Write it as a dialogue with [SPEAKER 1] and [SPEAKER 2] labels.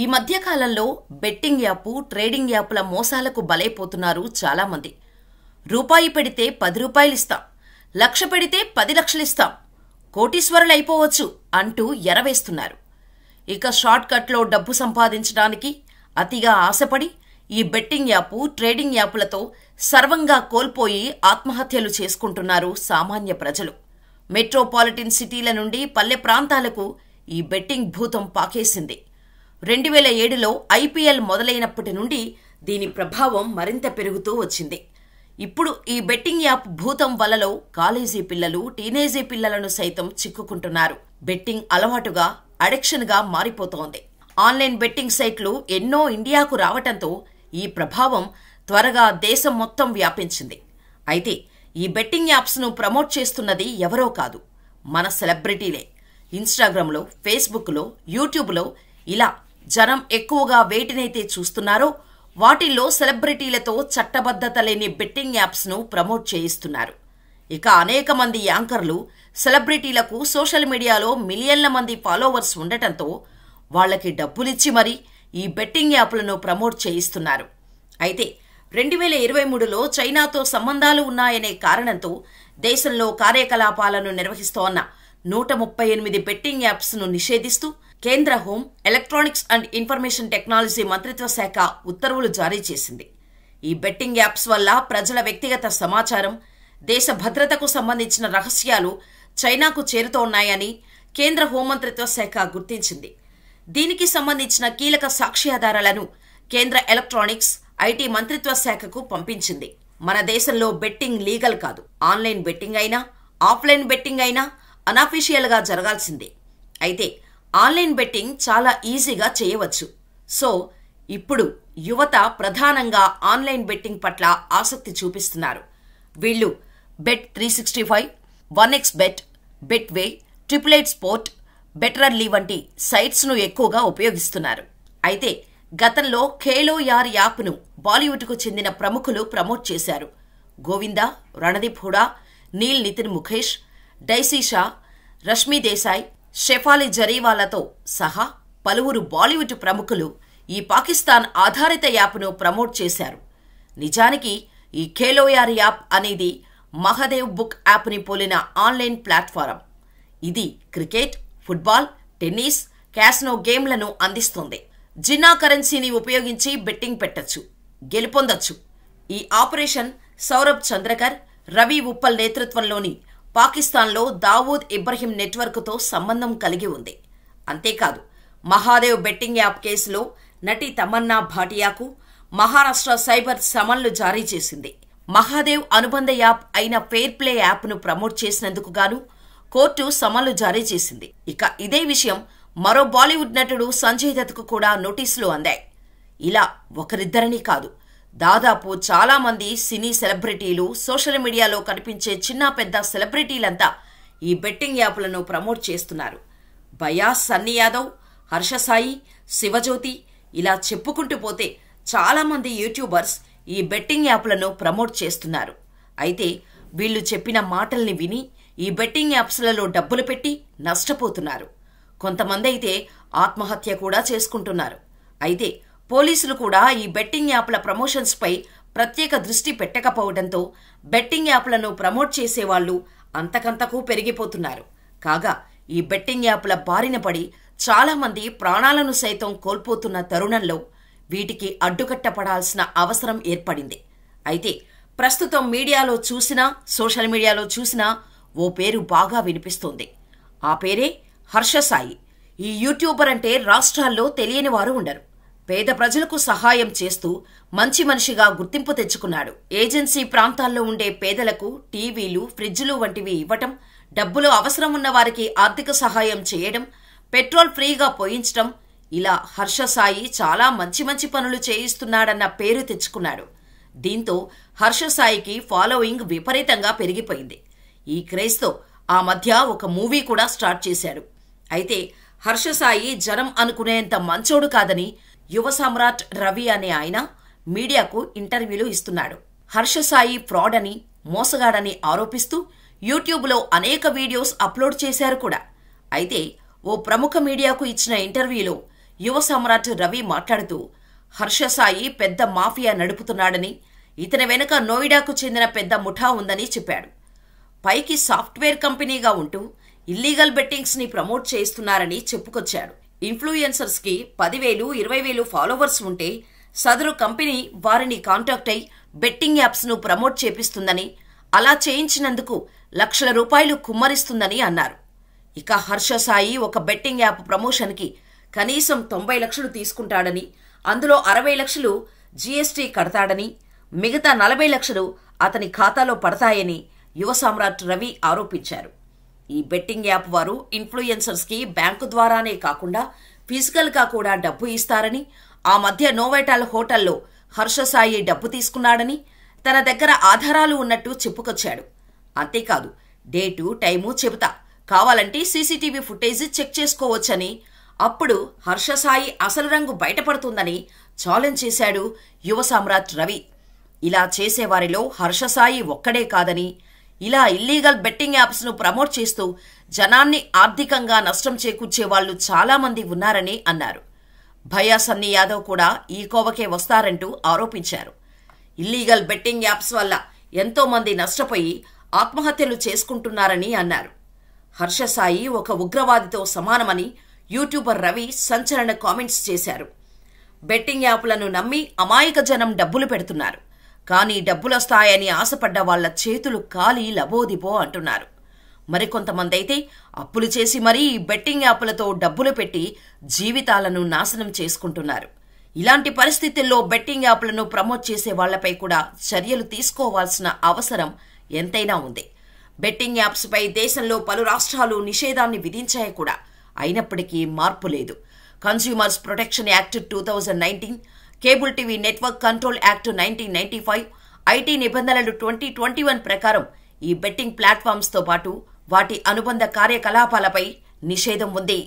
[SPEAKER 1] ఈ మధ్య కాలంలో బెట్టింగ్ యాప్ ట్రేడింగ్ యాప్ల మోసాలకు బలైపోతున్నారు చాలామంది రూపాయి పెడితే పది రూపాయలు ఇస్తాం లక్ష పెడితే పది లక్షలు ఇస్తాం కోటీశ్వరులు అయిపోవచ్చు అంటూ ఎరవేస్తున్నారు ఇక షార్ట్కట్లో డబ్బు సంపాదించడానికి అతిగా ఆశపడి ఈ బెట్టింగ్ యాప్ ట్రేడింగ్ యాప్లతో సర్వంగా కోల్పోయి ఆత్మహత్యలు చేసుకుంటున్నారు సామాన్య ప్రజలు మెట్రోపాలిటన్ సిటీల నుండి పల్లె ప్రాంతాలకు ఈ బెట్టింగ్ భూతం పాకేసింది రెండు వేల ఏడులో ఐపీఎల్ మొదలైనప్పటి నుండి దీని ప్రభావం మరింత పెరుగుతూ వచ్చింది ఇప్పుడు ఈ బెట్టింగ్ యాప్ భూతం వలలో కాలేజీ పిల్లలు టీనేజీ పిల్లలను సైతం చిక్కుకుంటున్నారు బెట్టింగ్ అలవాటుగా అడిక్షన్గా మారిపోతోంది ఆన్లైన్ బెట్టింగ్ సైట్లు ఎన్నో ఇండియాకు రావటంతో ఈ ప్రభావం త్వరగా దేశం మొత్తం వ్యాపించింది అయితే ఈ బెట్టింగ్ యాప్స్ను ప్రమోట్ చేస్తున్నది ఎవరో కాదు మన సెలబ్రిటీలే ఇన్స్టాగ్రామ్లో ఫేస్బుక్లో యూట్యూబ్లో ఇలా జనం ఎక్కువగా వేటినైతే చూస్తున్నారో వాటిల్లో సెలబ్రిటీలతో చట్టబద్ధత లేని బెట్టింగ్ యాప్స్ను ప్రమోట్ చేయిస్తున్నారు ఇక అనేక మంది యాంకర్లు సెలబ్రిటీలకు సోషల్ మీడియాలో మిలియన్ల మంది ఫాలోవర్స్ ఉండటంతో వాళ్ళకి డబ్బులిచ్చి మరీ ఈ బెట్టింగ్ యాప్లను ప్రమోట్ చేయిస్తున్నారు అయితే రెండు వేల ఇరవై మూడులో చైనాతో సంబంధాలు ఉన్నాయనే కారణంతో దేశంలో కార్యకలాపాలను నిర్వహిస్తోన్న నూట ముప్పై ఎనిమిది బెట్టింగ్ యాప్స్ను నిషేధిస్తూ కేంద్ర home electronics and information technology మంత్రిత్వ శాఖ ఉత్తర్వులు జారీ చేసింది ఈ బెట్టింగ్ యాప్స్ వల్ల ప్రజల వ్యక్తిగత సమాచారం దేశ భద్రతకు సంబంధించిన రహస్యాలు చైనాకు చేరుతోన్నాయని కేంద్ర హోంమంత్రిత్వ శాఖ గుర్తించింది దీనికి సంబంధించిన కీలక సాక్ష్యాధారాలను కేంద్ర ఎలక్ట్రానిక్స్ ఐటీ మంత్రిత్వ శాఖకు పంపించింది మన దేశంలో బెట్టింగ్ లీగల్ కాదు ఆన్లైన్ బెట్టింగ్ అయినా ఆఫ్లైన్ బెట్టింగ్ అయినా అన్అఫీషియల్గా జరగాల్సిందే అయితే ఆన్లైన్ బెట్టింగ్ చాలా ఈజీగా చేయవచ్చు సో ఇప్పుడు యువత ప్రధానంగా ఆన్లైన్ బెట్టింగ్ పట్ల ఆసక్తి చూపిస్తున్నారు వీళ్ళు bet three sixty five one X bet Betway triple eight sport బెటరర్లీ వంటి సైట్స్ను ఎక్కువగా ఉపయోగిస్తున్నారు అయితే గతంలో ఖేలో యార్ యాప్ను బాలీవుడ్కు చెందిన ప్రముఖులు ప్రమోట్ చేశారు గోవిందా రణదీప్ హుడా నీల్ నితిన్ ముఖేష్ డైసీ షా దేశాయ్ షెఫాలి జరీవాలతో సహా పలువురు బాలీవుడ్ ప్రముఖులు ఈ పాకిస్తాన్ ఆధారిత యాప్ను ప్రమోట్ చేశారు నిజానికి ఈ ఖేలోయార్ యాప్ అనేది మహదేవ్ బుక్ యాప్ని పోలిన ఆన్లైన్ ప్లాట్ఫారం ఇది క్రికెట్ ఫుట్బాల్ టెన్నిస్ క్యాస్నో గేమ్లను అందిస్తుంది జిన్నా కరెన్సీని ఉపయోగించి బెట్టింగ్ పెట్టచ్చు గెలుపొందొచ్చు ఈ ఆపరేషన్ సౌరభ్ చంద్రకర్ రవి ఉప్పల్ నేతృత్వంలోని పాకిస్తాన్లో దావూద్ ఇబ్రహీం నెట్వర్క్తో సంబంధం కలిగి ఉంది అంతేకాదు మహాదేవ్ బెట్టింగ్ యాప్ కేసులో నటి తమన్నా భాటియాకు మహారాష్ట్ర సైబర్ సమన్లు జారీ చేసింది మహాదేవ్ అనుబంధ యాప్ అయిన ఫెయిర్ ప్లే యాప్ను ప్రమోట్ చేసినందుకు గాను కోర్టు సమన్లు జారీ చేసింది ఇక ఇదే విషయం మరో బాలీవుడ్ నటుడు సంజయ్ దత్కు కూడా నోటీసులు అందాయి ఇలా ఒకరిద్దరినీ కాదు దాదాపు చాలామంది సినీ సెలబ్రిటీలు సోషల్ మీడియాలో కనిపించే చిన్న పెద్ద సెలబ్రిటీలంతా ఈ బెట్టింగ్ యాప్లను ప్రమోట్ చేస్తున్నారు బయా సన్నీ యాదవ్ హర్షసాయి శివజ్యోతి ఇలా చెప్పుకుంటూ పోతే చాలామంది యూట్యూబర్స్ ఈ బెట్టింగ్ యాప్లను ప్రమోట్ చేస్తున్నారు అయితే వీళ్ళు చెప్పిన మాటల్ని విని ఈ బెట్టింగ్ యాప్స్లలో డబ్బులు పెట్టి నష్టపోతున్నారు కొంతమంది అయితే ఆత్మహత్య కూడా చేసుకుంటున్నారు అయితే పోలీసులు కూడా ఈ బెట్టింగ్ యాప్ల ప్రమోషన్స్పై ప్రత్యేక దృష్టి పెట్టకపోవడంతో బెట్టింగ్ యాప్లను ప్రమోట్ చేసేవాళ్లు అంతకంతకు పెరిగిపోతున్నారు కాగా ఈ బెట్టింగ్ యాప్ల బారిన పడి చాలామంది ప్రాణాలను సైతం కోల్పోతున్న తరుణంలో వీటికి అడ్డుకట్టపడాల్సిన అవసరం ఏర్పడింది అయితే ప్రస్తుతం మీడియాలో చూసినా సోషల్ మీడియాలో చూసినా ఓ పేరు బాగా వినిపిస్తోంది ఆ పేరే హర్షసాయి ఈ యూట్యూబర్ అంటే రాష్ట్రాల్లో తెలియని వారు ఉండరు పేద ప్రజలకు సహాయం చేస్తూ మంచి మనిషిగా గుర్తింపు తెచ్చుకున్నాడు ఏజెన్సీ ప్రాంతాల్లో ఉండే పేదలకు టీవీలు ఫ్రిడ్జ్లు వంటివి ఇవ్వటం డబ్బులు అవసరం ఉన్న వారికి ఆర్థిక సహాయం చేయడం పెట్రోల్ ఫ్రీగా పోయించడం ఇలా హర్షసాయి చాలా మంచి మంచి పనులు చేయిస్తున్నాడన్న పేరు తెచ్చుకున్నాడు దీంతో హర్షసాయికి ఫాలోయింగ్ విపరీతంగా పెరిగిపోయింది ఈ క్రేజ్తో ఆ మధ్య ఒక మూవీ కూడా స్టార్ట్ చేశాడు అయితే హర్షసాయి జనం అనుకునేంత మంచోడు కాదని యువ సమ్రాట్ రవి అనే ఆయన మీడియాకు ఇంటర్వ్యూలు ఇస్తున్నాడు హర్షసాయి ఫ్రాడ్ అని మోసగాడని ఆరోపిస్తూ యూట్యూబ్లో అనేక వీడియోస్ అప్లోడ్ చేశారు కూడా అయితే ఓ ప్రముఖ మీడియాకు ఇచ్చిన ఇంటర్వ్యూలో యువ సమ్రాట్ రవి మాట్లాడుతూ హర్షసాయి పెద్ద మాఫియా నడుపుతున్నాడని ఇతని వెనుక నోయిడాకు చెందిన పెద్ద ముఠా ఉందని చెప్పాడు పైకి సాఫ్ట్వేర్ కంపెనీగా ఉంటూ ఇల్లీగల్ బెట్టింగ్స్ని ప్రమోట్ చేస్తున్నారని చెప్పుకొచ్చాడు ఇన్ఫ్లుయెన్సర్స్కి పదివేలు ఇరవై వేలు ఫాలోవర్స్ ఉంటే సదరు కంపెనీ వారిని కాంటాక్ట్ అయి బెట్టింగ్ యాప్స్ను ప్రమోట్ చేపిస్తుందని అలా చేయించినందుకు లక్షల రూపాయలు కుమ్మరిస్తుందని అన్నారు ఇక హర్ష సాయి ఒక బెట్టింగ్ యాప్ ప్రమోషన్కి కనీసం తొంభై లక్షలు తీసుకుంటాడని అందులో అరవై లక్షలు జీఎస్టీ కడతాడని మిగతా నలభై లక్షలు అతని ఖాతాలో పడతాయని యువ సామ్రాట్ రవి ఆరోపించారు ఈ బెట్టింగ్ యాప్ వారు ఇన్ఫ్లుయెన్సర్స్కి బ్యాంకు ద్వారానే కాకుండా గా కూడా డబ్బు ఇస్తారని ఆ మధ్య నోవైటాల్ హోటల్లో హర్షసాయి డబ్బు తీసుకున్నాడని తన దగ్గర ఆధారాలు ఉన్నట్టు చెప్పుకొచ్చాడు అంతేకాదు డేటు టైము చెబుతా కావాలంటే సీసీటీవీ ఫుటేజ్ చెక్ చేసుకోవచ్చని అప్పుడు హర్షసాయి అసలు రంగు బయటపడుతుందని ఛాలెంజ్ చేశాడు యువ సామ్రాట్ రవి ఇలా చేసేవారిలో హర్షసాయి ఒక్కడే కాదని ఇలా ఇల్లీగల్ బెట్టింగ్ యాప్స్ను ప్రమోట్ చేస్తూ జనాన్ని ఆర్థికంగా నష్టం చేకూర్చే వాళ్ళు చాలామంది ఉన్నారని అన్నారు భయా సన్నీ యాదవ్ కూడా ఈ కోవకే వస్తారంటూ ఆరోపించారు ఇల్లీగల్ బెట్టింగ్ యాప్స్ వల్ల ఎంతోమంది నష్టపోయి ఆత్మహత్యలు చేసుకుంటున్నారని అన్నారు హర్షసాయి ఒక ఉగ్రవాదితో సమానమని యూట్యూబర్ రవి సంచలన కామెంట్స్ చేశారు బెట్టింగ్ యాప్లను నమ్మి అమాయక జనం డబ్బులు పెడుతున్నారు కానీ డబ్బులొస్తాయని ఆశపడ్డ వాళ్ల చేతులు కాలి లబోదిబో అంటున్నారు మరికొంతమంది అయితే అప్పులు చేసి మరీ బెట్టింగ్ యాప్లతో డబ్బులు పెట్టి జీవితాలను నాశనం చేసుకుంటున్నారు ఇలాంటి పరిస్థితుల్లో బెట్టింగ్ యాప్లను ప్రమోట్ చేసే వాళ్లపై కూడా చర్యలు తీసుకోవాల్సిన అవసరం ఎంతైనా ఉంది బెట్టింగ్ యాప్స్పై దేశంలో పలు రాష్ట్రాలు నిషేధాన్ని విధించాయి కూడా అయినప్పటికీ మార్పు లేదు consumers protection act two thousand nineteen cable TV network control act nineteen ninety five IT నిబంధనలు ట్వంటీ ట్వంటీ వన్ ప్రకారం ఈ బెట్టింగ్ ప్లాట్ఫామ్స్తో పాటు వాటి అనుబంధ కార్యకలాపాలపై నిషేధం ఉంది